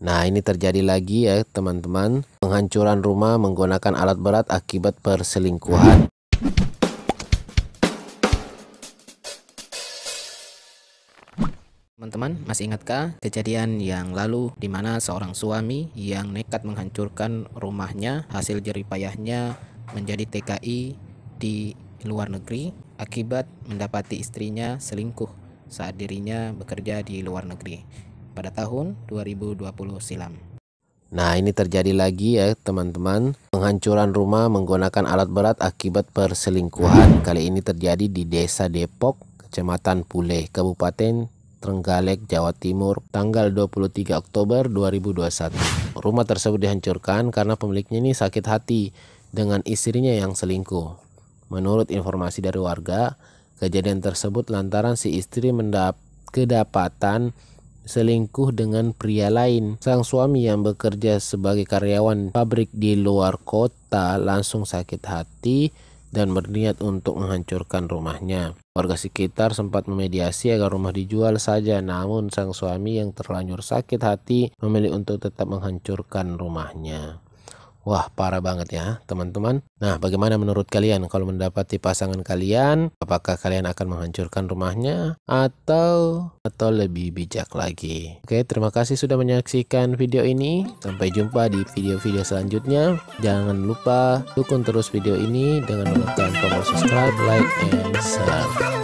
Nah, ini terjadi lagi ya, teman-teman. Penghancuran rumah menggunakan alat berat akibat perselingkuhan. Teman-teman, masih ingatkah kejadian yang lalu di mana seorang suami yang nekat menghancurkan rumahnya hasil jeripayahnya menjadi TKI di luar negeri akibat mendapati istrinya selingkuh saat dirinya bekerja di luar negeri pada tahun 2020 silam. Nah, ini terjadi lagi ya, teman-teman. Penghancuran rumah menggunakan alat berat akibat perselingkuhan. Kali ini terjadi di Desa Depok, Kecamatan Pule, Kabupaten Trenggalek, Jawa Timur, tanggal 23 Oktober 2021. Rumah tersebut dihancurkan karena pemiliknya ini sakit hati dengan istrinya yang selingkuh. Menurut informasi dari warga, kejadian tersebut lantaran si istri mendapat kedapatan selingkuh dengan pria lain. Sang suami yang bekerja sebagai karyawan pabrik di luar kota langsung sakit hati dan berniat untuk menghancurkan rumahnya. Warga sekitar sempat memediasi agar rumah dijual saja, namun sang suami yang terlanjur sakit hati memilih untuk tetap menghancurkan rumahnya. Wah, parah banget ya, teman-teman. Nah, bagaimana menurut kalian kalau mendapati pasangan kalian? Apakah kalian akan menghancurkan rumahnya atau atau lebih bijak lagi? Oke, terima kasih sudah menyaksikan video ini. Sampai jumpa di video-video selanjutnya. Jangan lupa dukung terus video ini dengan menekan tombol subscribe, like, and share.